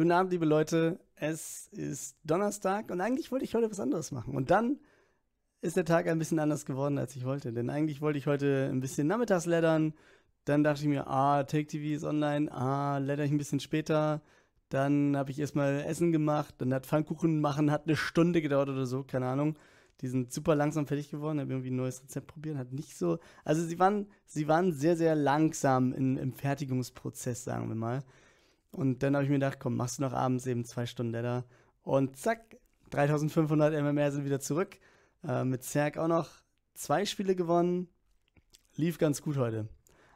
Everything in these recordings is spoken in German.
Guten Abend, liebe Leute. Es ist Donnerstag und eigentlich wollte ich heute was anderes machen. Und dann ist der Tag ein bisschen anders geworden, als ich wollte. Denn eigentlich wollte ich heute ein bisschen nachmittags leddern. Dann dachte ich mir, ah, Take TV ist online, ah, ledder ich ein bisschen später. Dann habe ich erstmal Essen gemacht. Dann hat Pfannkuchen machen, hat eine Stunde gedauert oder so, keine Ahnung. Die sind super langsam fertig geworden, habe irgendwie ein neues Rezept probiert, hat nicht so. Also sie waren, sie waren sehr, sehr langsam im, im Fertigungsprozess, sagen wir mal. Und dann habe ich mir gedacht, komm, machst du noch abends eben zwei Stunden da. Und zack, 3500 MMR sind wieder zurück. Äh, mit Zerg auch noch zwei Spiele gewonnen. Lief ganz gut heute.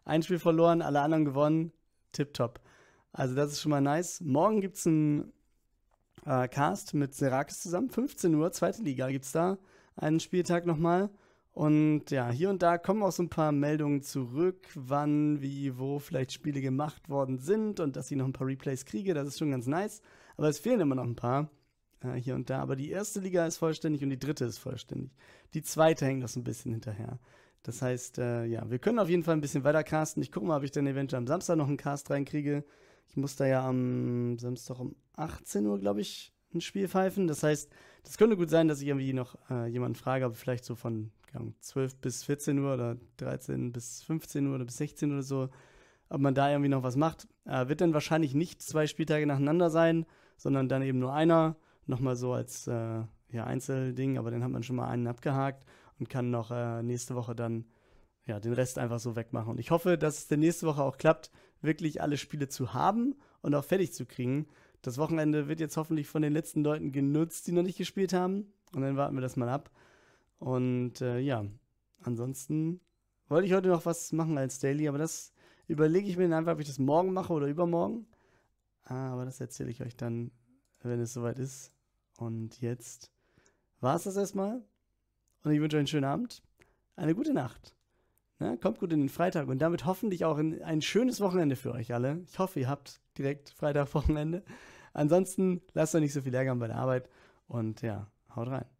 Ein Spiel verloren, alle anderen gewonnen. Tipptopp. Also das ist schon mal nice. Morgen gibt es einen äh, Cast mit Serakis zusammen. 15 Uhr, zweite Liga gibt es da. Einen Spieltag nochmal. Und ja, hier und da kommen auch so ein paar Meldungen zurück, wann, wie, wo vielleicht Spiele gemacht worden sind und dass ich noch ein paar Replays kriege. Das ist schon ganz nice. Aber es fehlen immer noch ein paar äh, hier und da. Aber die erste Liga ist vollständig und die dritte ist vollständig. Die zweite hängt noch so ein bisschen hinterher. Das heißt, äh, ja, wir können auf jeden Fall ein bisschen weiter casten. Ich gucke mal, ob ich dann eventuell am Samstag noch einen Cast reinkriege. Ich muss da ja am Samstag um 18 Uhr, glaube ich, ein Spielpfeifen. Das heißt, das könnte gut sein, dass ich irgendwie noch äh, jemanden frage, aber vielleicht so von keine 12 bis 14 Uhr oder 13 bis 15 Uhr oder bis 16 Uhr oder so, ob man da irgendwie noch was macht. Äh, wird dann wahrscheinlich nicht zwei Spieltage nacheinander sein, sondern dann eben nur einer, nochmal so als äh, ja, Einzelding, aber dann hat man schon mal einen abgehakt und kann noch äh, nächste Woche dann ja, den Rest einfach so wegmachen. Und ich hoffe, dass es der nächste Woche auch klappt, wirklich alle Spiele zu haben und auch fertig zu kriegen das Wochenende wird jetzt hoffentlich von den letzten Leuten genutzt, die noch nicht gespielt haben. Und dann warten wir das mal ab. Und äh, ja, ansonsten wollte ich heute noch was machen als Daily, aber das überlege ich mir dann einfach, ob ich das morgen mache oder übermorgen. Ah, aber das erzähle ich euch dann, wenn es soweit ist. Und jetzt war es das erstmal. Und ich wünsche euch einen schönen Abend, eine gute Nacht Ne? Kommt gut in den Freitag und damit hoffentlich auch ein, ein schönes Wochenende für euch alle. Ich hoffe, ihr habt direkt Freitag Wochenende. Ansonsten lasst euch nicht so viel Ärger bei der Arbeit und ja, haut rein.